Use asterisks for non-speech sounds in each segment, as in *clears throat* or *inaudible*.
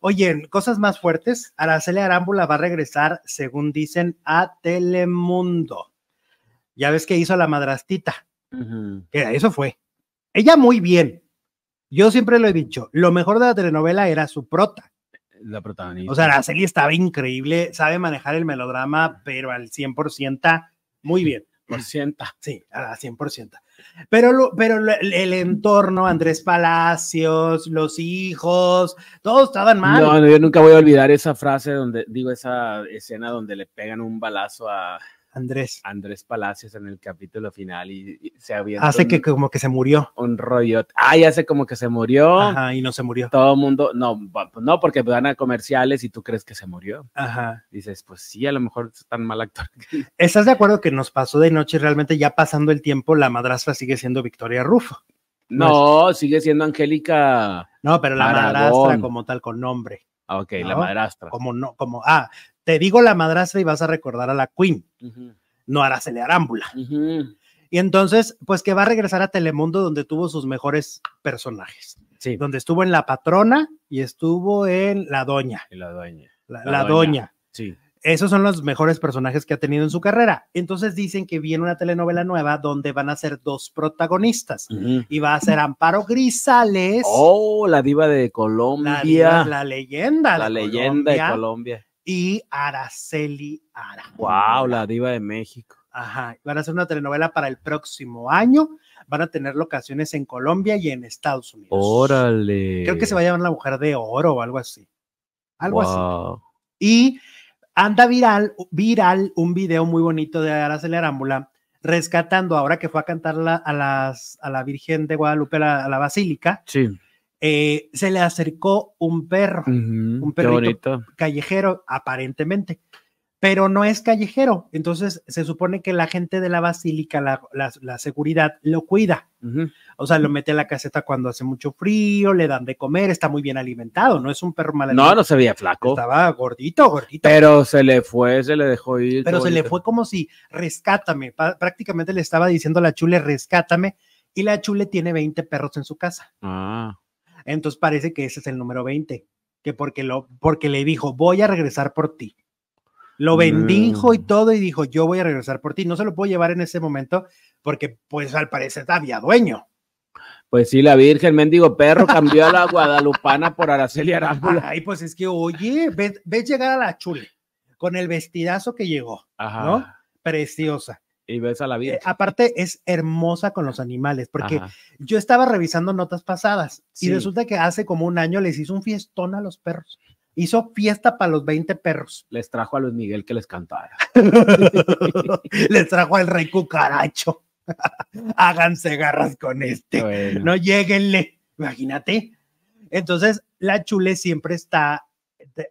Oye, cosas más fuertes, Araceli Arámbula va a regresar, según dicen, a Telemundo. Ya ves que hizo la madrastita. Eso fue. Ella muy bien. Yo siempre lo he dicho, lo mejor de la telenovela era su prota. La protagonista. O sea, Araceli estaba increíble, sabe manejar el melodrama, pero al 100%, muy bien. Por ciento. Sí, a la 100%. Pero, pero el entorno, Andrés Palacios, los hijos, todos estaban mal. no, yo nunca voy a olvidar esa frase donde, digo, esa escena donde le pegan un balazo a, Andrés. Andrés Palacios en el capítulo final y, se había... Hace que como que se murió. Un rollo. Ay, hace como que se murió. Ajá, y no se murió. Todo el mundo, no, pues no, porque van a comerciales y tú crees que se murió. Ajá. Dices, pues sí, a lo mejor es tan mal actor. *laughs* ¿Estás de acuerdo que nos pasó de noche? Realmente ya pasando el tiempo, la madrastra sigue siendo Victoria Rufo. No, sigue siendo Angélica. No, pero la madrastra como tal con nombre. ok, la madrastra. Como no, como, ah, te digo la madrastra y vas a recordar a la Queen, no harás el Arámbula. Y entonces, pues que va a regresar a Telemundo donde tuvo sus mejores personajes. Sí. Donde estuvo en La Patrona y estuvo en La Doña. la Doña. La, doña. Sí. Esos son los mejores personajes que ha tenido en su carrera. Entonces dicen que viene una telenovela nueva donde van a ser dos protagonistas. Y va a ser Amparo Grisales. Oh, la diva de Colombia. La, diva, la leyenda. La leyenda de Colombia y Araceli Ara. ¡Wow! La diva de México. Ajá, van a hacer una telenovela para el próximo año. Van a tener locaciones en Colombia y en Estados Unidos. Órale. Creo que se va a llamar La Mujer de Oro o algo así. Algo así. Y anda viral, viral un video muy bonito de Araceli Arámbula rescatando ahora que fue a cantar a, las, a la Virgen de Guadalupe, a la Basílica. Sí eh, se le acercó un perro, un perrito callejero aparentemente, pero no es callejero. Entonces se supone que la gente de la basílica, la, seguridad, lo cuida. O sea, lo mete a la caseta cuando hace mucho frío, le dan de comer, está muy bien alimentado, no es un perro mal alimentado. No, no se veía flaco. Estaba gordito, gordito. Pero se le fue, se le dejó ir. Pero se le fue como si, rescátame. Prácticamente le estaba diciendo a la chule, rescátame. Y la chule tiene 20 perros en su casa. Ah entonces parece que ese es el número 20, que porque, lo, porque le dijo, voy a regresar por ti. Lo bendijo y mm. todo y dijo, yo voy a regresar por ti. No se lo puedo llevar en ese momento porque pues al parecer había dueño. Pues sí, la Virgen, mendigo perro, cambió a la guadalupana por Araceli Arámbula. Ay, pues es que, oye, ves, ves llegar a la chule con el vestidazo que llegó, Preciosa. Y ves a la eh, vida. aparte, es hermosa con los animales, porque yo estaba revisando notas pasadas y resulta que hace como un año les hizo un fiestón a los perros. Hizo fiesta para los 20 perros. Les trajo a Luis Miguel que les cantara. *laughs* les trajo al rey cucaracho. *laughs* Háganse garras con este. No lleguenle. Imagínate. Entonces, la chule siempre está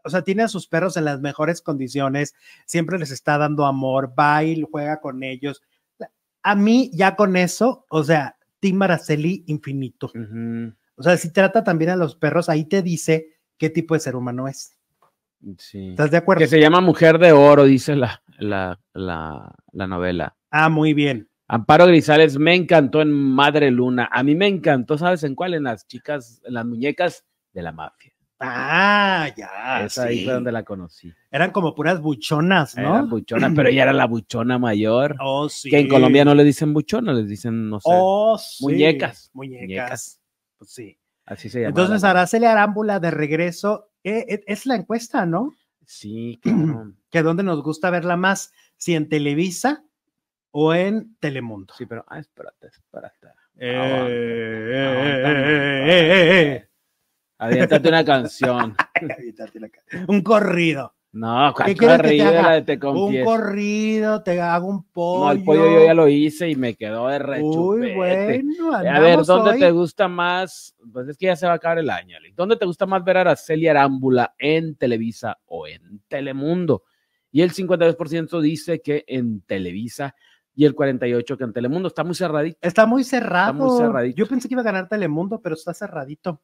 o sea, tiene a sus perros en las mejores condiciones, siempre les está dando amor, Baila, juega con ellos. A mí ya con eso, o sea, Tim Maraceli infinito. O sea, si trata también a los perros, ahí te dice qué tipo de ser humano es. Sí. ¿Estás de acuerdo? Que se llama Mujer de Oro, dice la, la, la novela. Ah, muy bien. Amparo Grisales me encantó en Madre Luna. A mí me encantó, ¿sabes en cuál? En las chicas, en las muñecas de la mafia. Ah, ya. Esa sí. ahí fue donde la conocí. Eran como puras buchonas, ¿no? Eran buchonas, pero ella era la buchona mayor. Oh, sí. Que en Colombia no le dicen buchona, les dicen, no sé. Oh, sí. Muñecas. Muñecas. Pues sí. Así se llama. Entonces, Araceli Arámbula de regreso. E, e, es la encuesta, ¿no? Sí, claro. *clears throat* que donde nos gusta verla más, si en Televisa o en Telemundo. Sí, pero, ah, espérate, espérate. Eh, eh, eh, eh, eh *laughs* Aviéntate una canción. un corrido. No, ¿Qué que te haga? te Un corrido, te hago un pollo. No, el pollo yo ya lo hice y me quedó de rechupete. Muy bueno, A ver, ¿dónde te gusta más? Pues es que ya se va a acabar el año, ¿Dónde te gusta más ver a Araceli Arámbula en Televisa o en Telemundo? Y el 52% dice que en Televisa y el 48% que en Telemundo. Está muy cerradito. Está muy cerrado. Está muy cerradito. Yo pensé que iba a ganar Telemundo, pero está cerradito.